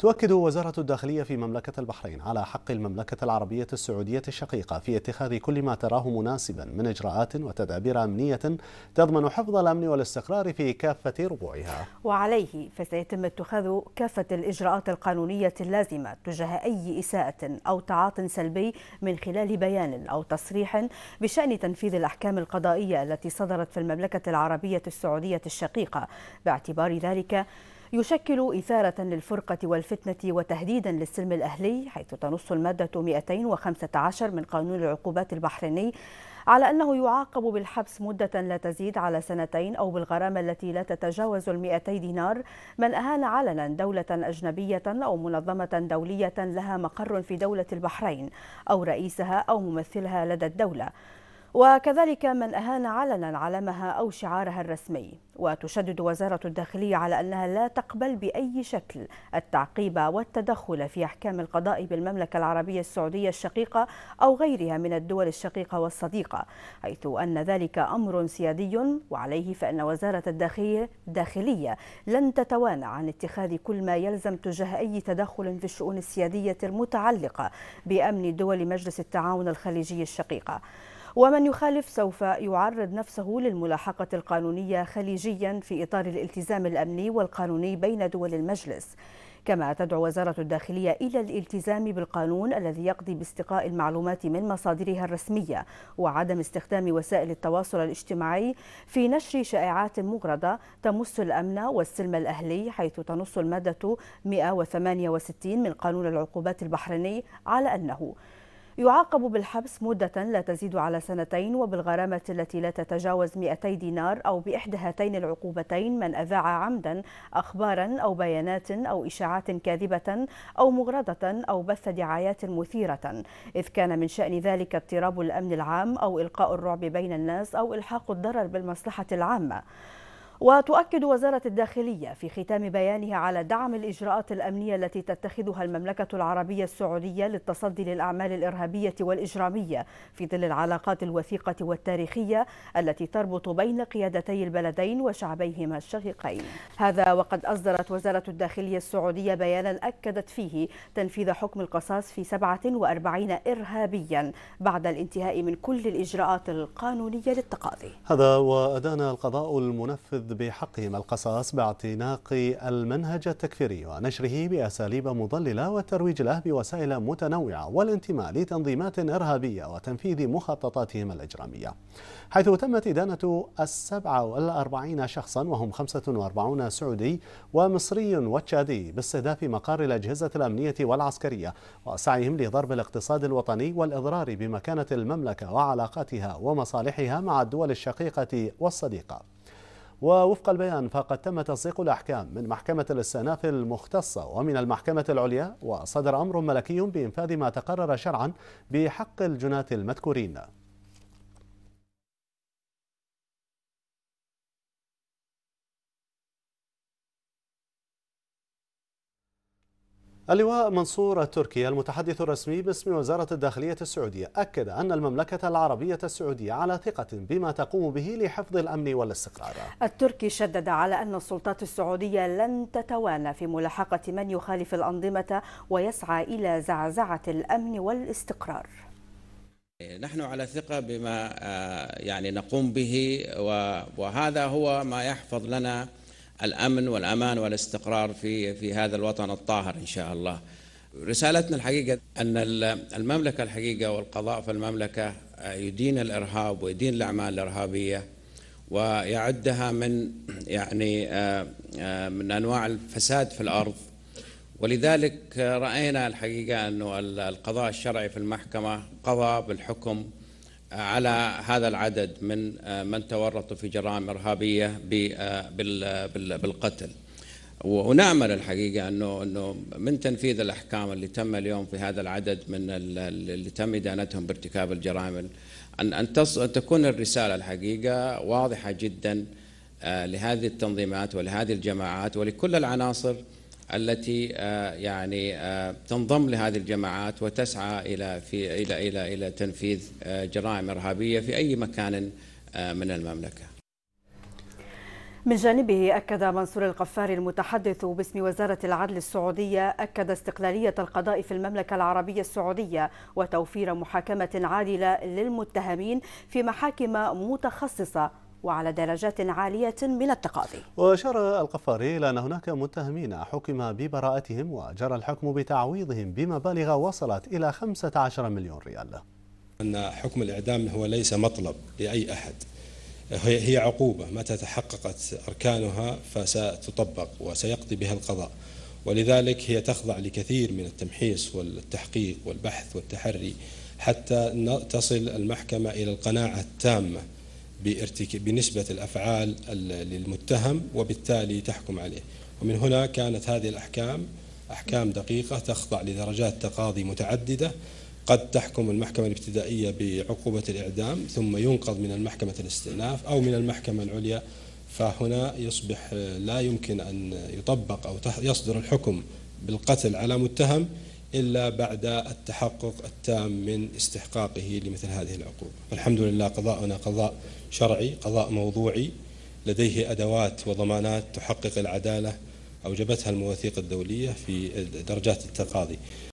تؤكد وزارة الداخلية في مملكة البحرين على حق المملكة العربية السعودية الشقيقة في اتخاذ كل ما تراه مناسبا من إجراءات وتدابير أمنية تضمن حفظ الأمن والاستقرار في كافة ربوعها وعليه فسيتم اتخاذ كافة الإجراءات القانونية اللازمة تجاه أي إساءة أو تعاط سلبي من خلال بيان أو تصريح بشأن تنفيذ الأحكام القضائية التي صدرت في المملكة العربية السعودية الشقيقة باعتبار ذلك يشكل إثارة للفرقة والفتنة وتهديدا للسلم الأهلي حيث تنص المادة 215 من قانون العقوبات البحريني على أنه يعاقب بالحبس مدة لا تزيد على سنتين أو بالغرامة التي لا تتجاوز المئتي 200 دينار من أهان علنا دولة أجنبية أو منظمة دولية لها مقر في دولة البحرين أو رئيسها أو ممثلها لدى الدولة وكذلك من أهان علنا علمها أو شعارها الرسمي وتشدد وزارة الداخلية على أنها لا تقبل بأي شكل التعقيب والتدخل في أحكام القضاء بالمملكة العربية السعودية الشقيقة أو غيرها من الدول الشقيقة والصديقة حيث أن ذلك أمر سيادي وعليه فإن وزارة الداخلية لن تتوانى عن اتخاذ كل ما يلزم تجاه أي تدخل في الشؤون السيادية المتعلقة بأمن دول مجلس التعاون الخليجي الشقيقة ومن يخالف سوف يعرض نفسه للملاحقة القانونية خليجيا في إطار الالتزام الأمني والقانوني بين دول المجلس كما تدعو وزارة الداخلية إلى الالتزام بالقانون الذي يقضي باستقاء المعلومات من مصادرها الرسمية وعدم استخدام وسائل التواصل الاجتماعي في نشر شائعات مغرضة تمس الأمن والسلم الأهلي حيث تنص المادة 168 من قانون العقوبات البحريني على أنه يعاقب بالحبس مدة لا تزيد على سنتين وبالغرامة التي لا تتجاوز 200 دينار أو بإحدى هاتين العقوبتين من أذاع عمدا أخبارا أو بيانات أو إشاعات كاذبة أو مغرضة أو بث دعايات مثيرة إذ كان من شأن ذلك اضطراب الأمن العام أو إلقاء الرعب بين الناس أو إلحاق الضرر بالمصلحة العامة وتؤكد وزارة الداخلية في ختام بيانها على دعم الإجراءات الأمنية التي تتخذها المملكة العربية السعودية للتصدي للأعمال الإرهابية والإجرامية في ظل العلاقات الوثيقة والتاريخية التي تربط بين قيادتي البلدين وشعبيهما الشقيقين. هذا وقد أصدرت وزارة الداخلية السعودية بيانا أكدت فيه تنفيذ حكم القصاص في 47 إرهابيا بعد الانتهاء من كل الإجراءات القانونية للتقاضي. هذا وأدان القضاء المنفذ بحقهم القصاص باعتناق المنهج التكفيري ونشره بأساليب مضللة والترويج له بوسائل متنوعة والانتماء لتنظيمات إرهابية وتنفيذ مخططاتهم الإجرامية حيث تمت إدانة ال 47 شخصا وهم 45 سعودي ومصري وتشادي باستهداف مقار الأجهزة الأمنية والعسكرية وسعيهم لضرب الاقتصاد الوطني والإضرار بمكانة المملكة وعلاقاتها ومصالحها مع الدول الشقيقة والصديقة ووفق البيان فقد تم تصديق الأحكام من محكمة الاستئناف المختصة ومن المحكمة العليا وصدر أمر ملكي بإنفاذ ما تقرر شرعا بحق الجنات المذكورين اللواء منصور التركي المتحدث الرسمي باسم وزارة الداخلية السعودية أكد أن المملكة العربية السعودية على ثقة بما تقوم به لحفظ الأمن والاستقرار التركي شدد على أن السلطات السعودية لن تتوانى في ملاحقة من يخالف الأنظمة ويسعى إلى زعزعة الأمن والاستقرار نحن على ثقة بما آه، يعني نقوم به وهذا هو ما يحفظ لنا الامن والامان والاستقرار في في هذا الوطن الطاهر ان شاء الله. رسالتنا الحقيقه ان المملكه الحقيقه والقضاء في المملكه آه، يدين الارهاب ويدين الاعمال الارهابيه ويعدها من يعني آه، آه، من انواع الفساد في الارض ولذلك راينا الحقيقه انه القضاء الشرعي في المحكمه قضى بالحكم على هذا العدد من آه، من تورطوا في جرائم ارهابيه آه، بالقتل ونامل الحقيقه انه انه من تنفيذ الاحكام اللي تم اليوم في هذا العدد من اللي تم ادانتهم بارتكاب الجرائم ان ان تكون الرساله الحقيقه واضحه جدا آه، لهذه التنظيمات ولهذه الجماعات ولكل العناصر التي آه، يعني آه، تنضم لهذه الجماعات وتسعى الى في الى الى الى تنفيذ آه، جرائم ارهابيه في اي مكان من المملكه. من جانبه أكد منصور القفاري المتحدث باسم وزارة العدل السعودية أكد استقلالية القضاء في المملكة العربية السعودية وتوفير محاكمة عادلة للمتهمين في محاكم متخصصة وعلى درجات عالية من التقاضي وأشار القفاري إلى أن هناك متهمين حكم ببراءتهم وجرى الحكم بتعويضهم بمبالغ وصلت إلى 15 مليون ريال أن حكم الإعدام هو ليس مطلب لأي أحد هي عقوبة متى تحققت أركانها فستطبق وسيقضي بها القضاء ولذلك هي تخضع لكثير من التمحيص والتحقيق والبحث والتحري حتى تصل المحكمة إلى القناعة التامة بنسبة الأفعال للمتهم وبالتالي تحكم عليه ومن هنا كانت هذه الأحكام أحكام دقيقة تخضع لدرجات تقاضي متعددة قد تحكم المحكمة الابتدائية بعقوبة الإعدام ثم ينقض من المحكمة الاستئناف أو من المحكمة العليا فهنا يصبح لا يمكن أن يطبق أو يصدر الحكم بالقتل على متهم إلا بعد التحقق التام من استحقاقه لمثل هذه العقوبة والحمد لله قضاءنا قضاء شرعي قضاء موضوعي لديه أدوات وضمانات تحقق العدالة أوجبتها المواثيق الدولية في درجات التقاضي